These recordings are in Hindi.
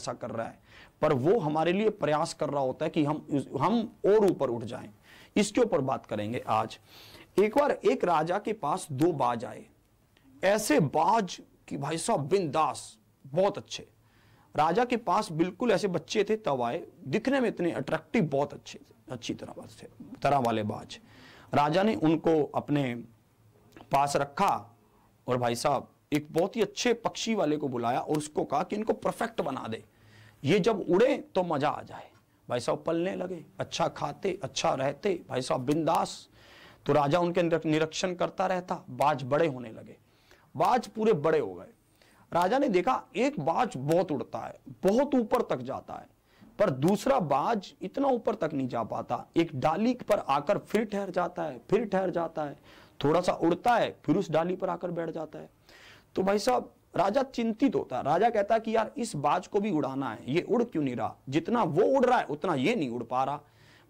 ऐसा कर रहा है पर वो हमारे लिए प्रयास कर रहा होता है कि हम हम और ऊपर उठ जाएं इसके ऊपर बात करेंगे आज एक बार एक राजा के पास दो बाज आए ऐसे बाज कि भाई साहब बिंदास बहुत अच्छे राजा के पास बिल्कुल ऐसे बच्चे थे तब आए दिखने में इतने अट्रैक्टिव बहुत अच्छे अच्छी तरह से तरह वाले बाज राजा ने उनको अपने पास रखा और भाई साहब एक बहुत ही अच्छे पक्षी वाले को बुलाया और उसको कहा कि इनको परफेक्ट बना दे ये जब उड़े तो मजा आ जाए भाई साहब पलने लगे अच्छा खाते अच्छा रहते भाई साहब बिंदास तो राजा उनके निरीक्षण करता रहता बाज बड़े होने लगे बाज पूरे बड़े हो गए राजा ने देखा एक बाज बहुत उड़ता है बहुत ऊपर तक जाता है पर दूसरा बाज इतना ऊपर तक नहीं जा पाता एक डाली पर आकर फिर ठहर जाता है फिर ठहर जाता है थोड़ा सा उड़ता है फिर उस डाली पर आकर बैठ जाता है तो भाई साहब राजा चिंतित होता राजा कहता कि यार इस बाज को भी उड़ाना है ये उड़ क्यों नहीं रहा जितना वो उड़ रहा है उतना ये नहीं उड़ पा रहा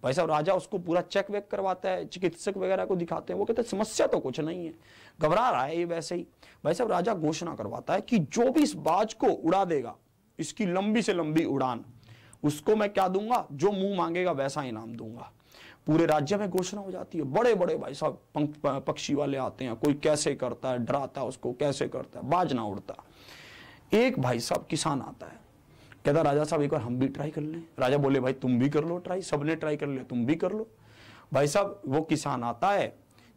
भाई साहब राजा उसको पूरा चेक वेक करवाता है चिकित्सक वगैरह को दिखाते हैं वो कहते हैं समस्या तो कुछ नहीं है घबरा रहा है ये वैसे ही भाई साहब राजा घोषणा करवाता है कि जो भी इस बाज को उड़ा देगा इसकी लंबी से लंबी उड़ान उसको मैं क्या दूंगा जो मुंह मांगेगा वैसा इनाम दूंगा पूरे राज्य में घोषणा हो जाती है बड़े बड़े भाई साहब पक्षी वाले आते हैं कोई कैसे करता है डराता उसको कैसे करता है बाज ना उड़ता एक भाई साहब किसान आता है कहता राजा साहब एक बार हम भी ट्राई कर लें राजा बोले भाई तुम भी कर लो ट्राई सबने ट्राई कर लिया तुम भी कर लो भाई साहब वो किसान आता है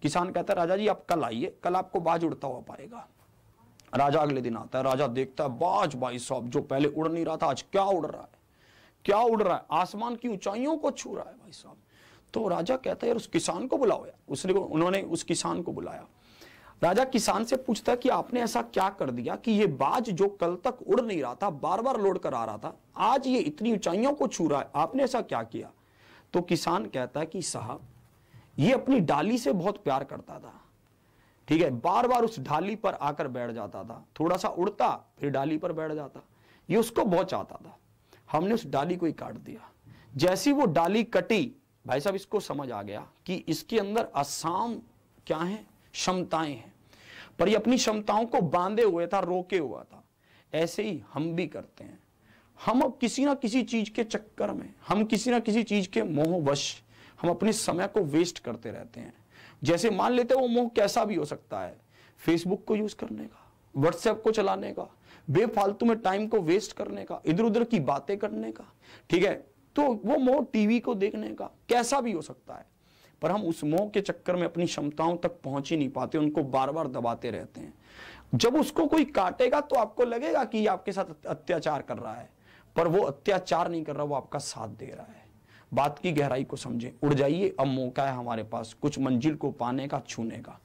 किसान कहता है राजा जी आप कल आइए कल आपको बाज उड़ता हुआ पाएगा राजा अगले दिन आता है राजा देखता है बाज भाई साहब जो पहले उड़ नहीं रहा था आज क्या उड़ रहा है क्या उड़ रहा है आसमान की ऊंचाइयों को छू रहा है भाई साहब तो राजा कहता है यार उस किसान को बुलाओ यार उसने उन्होंने उस किसान को बुलाया राजा किसान से पूछता कि आपने ऐसा क्या कर दिया कि ये बाज जो कल तक उड़ नहीं रहा था बार बार लोड कर आ रहा था आज ये इतनी ऊंचाइयों को छू रहा है आपने ऐसा क्या किया तो किसान कहता है कि साहब ये अपनी डाली से बहुत प्यार करता था ठीक है बार बार उस डाली पर आकर बैठ जाता था थोड़ा सा उड़ता फिर डाली पर बैठ जाता ये उसको बहुत चाहता था हमने उस डाली को ही काट दिया जैसी वो डाली कटी भाई साहब इसको समझ आ गया कि इसके अंदर आसाम क्या है क्षमताएं हैं पर ये अपनी क्षमताओं को बांधे हुए था रोके हुआ था ऐसे ही हम भी करते हैं हम अब किसी ना किसी चीज के चक्कर में हम किसी ना किसी चीज के मोहवश हम अपने समय को वेस्ट करते रहते हैं जैसे मान लेते हैं वो मोह कैसा भी हो सकता है फेसबुक को यूज करने का व्हाट्सएप को चलाने का बेफालतू में टाइम को वेस्ट करने का इधर उधर की बातें करने का ठीक है तो वो मोह टीवी को देखने का कैसा भी हो सकता है पर हम उस मोह के चक्कर में अपनी क्षमताओं तक पहुंच ही नहीं पाते उनको बार बार दबाते रहते हैं जब उसको कोई काटेगा तो आपको लगेगा कि ये आपके साथ अत्याचार कर रहा है पर वो अत्याचार नहीं कर रहा वो आपका साथ दे रहा है बात की गहराई को समझें उड़ जाइए अब मौका है हमारे पास कुछ मंजिल को पाने का छूने का